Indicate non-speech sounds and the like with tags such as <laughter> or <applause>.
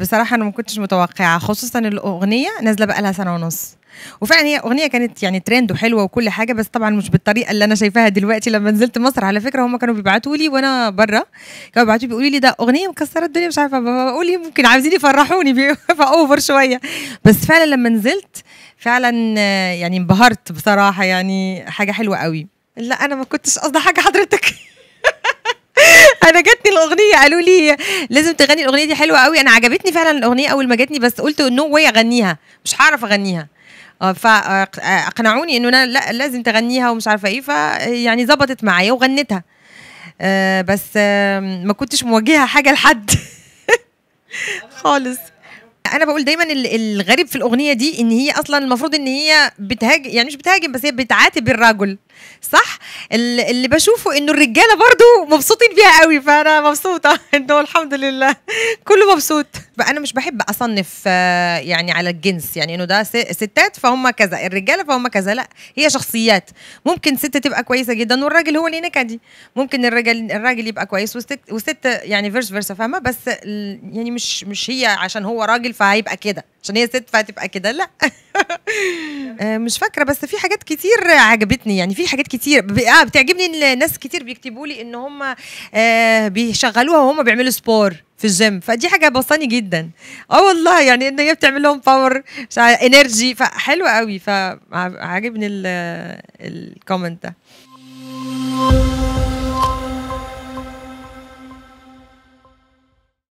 بصراحه انا ما كنتش متوقعه خصوصا الاغنيه نازله بقى لها سنه ونص وفعلا هي اغنيه كانت يعني ترند وحلوه وكل حاجه بس طبعا مش بالطريقه اللي انا شايفاها دلوقتي لما نزلت مصر على فكره هم كانوا بيبعتوا لي وانا برا كانوا بيبعتوا بيقولوا لي ده اغنيه مكسره الدنيا مش عارفه بقول يمكن عايزين يفرحوني فاوفر <laughs> شويه بس فعلا لما نزلت فعلا يعني انبهرت بصراحه يعني حاجه حلوه قوي لا انا ما كنتش قصدي حاجه حضرتك انا جاتني الاغنيه قالوا لي لازم تغني الاغنيه دي حلوه قوي انا عجبتني فعلا الاغنيه اول ما جاتني بس قلت نو واي اغنيها مش هعرف اغنيها آه، فاقنعوني آه، انه انا لا لازم تغنيها ومش عارفه ايه فيعني ظبطت معايا وغنيتها آه بس آه ما كنتش موجهه حاجه لحد <laughs> خالص انا بقول دايما الغريب في الاغنيه دي ان هي اصلا المفروض ان هي بتهاجم يعني مش بتهاجم بس هي بتعاتب الرجل صح اللي بشوفه انه الرجاله برضو مبسوطين بيها قوي فانا مبسوطه <laughs> انه الحمد لله كله مبسوط انا مش بحب اصنف آه، يعني على الجنس يعني انه ده ستات فهم كذا الرجاله فهم كذا لا هي شخصيات ممكن ست تبقى كويسه جدا والراجل هو اللي نكدي ممكن الراجل الراجل يبقى كويس وست يعني فيرس فيرس فاهمه بس يعني مش مش هي عشان هو راجل فهيبقى كده عشان هي ست فهتبقى كده لا <laughs> <laughs> آه، مش فاكره بس في حاجات كتير عجبتني يعني في حاجات كتير ب... اه بتعجبني الناس كتير بيكتبوا لي ان هم آه بيشغلوها وهم بيعملوا سبور في الجيم فدي حاجه بسطاني جدا اه والله يعني ان هي بتعمل لهم باور انرجي فحلوه قوي فعاجبني الكومنت ده